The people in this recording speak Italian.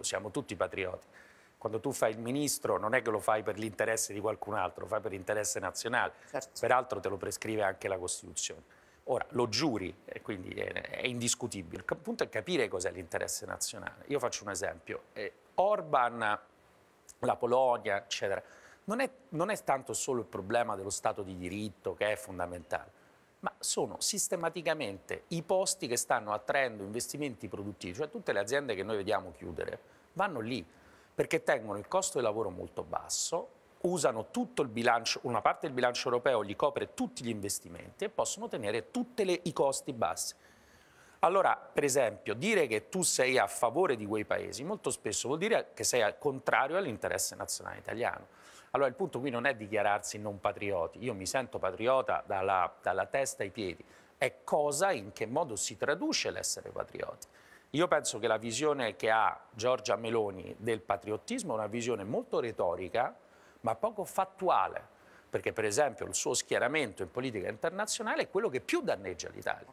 Siamo tutti patrioti. Quando tu fai il ministro non è che lo fai per l'interesse di qualcun altro, lo fai per l'interesse nazionale. Certo. Peraltro te lo prescrive anche la Costituzione. Ora, lo giuri, quindi è, indiscutibile. Il punto è capire cos'è l'interesse nazionale. Io faccio un esempio. Eh, Orban, la Polonia, eccetera, non è, non è tanto solo il problema dello Stato di diritto che è fondamentale ma sono sistematicamente i posti che stanno attraendo investimenti produttivi, cioè tutte le aziende che noi vediamo chiudere vanno lì perché tengono il costo del lavoro molto basso, usano tutto il bilancio, una parte del bilancio europeo li copre tutti gli investimenti e possono tenere tutti i costi bassi. Allora, per esempio, dire che tu sei a favore di quei paesi molto spesso vuol dire che sei al contrario all'interesse nazionale italiano. Allora il punto qui non è dichiararsi non patrioti, io mi sento patriota dalla, dalla testa ai piedi, è cosa, in che modo si traduce l'essere patrioti. Io penso che la visione che ha Giorgia Meloni del patriottismo è una visione molto retorica, ma poco fattuale, perché per esempio il suo schieramento in politica internazionale è quello che più danneggia l'Italia.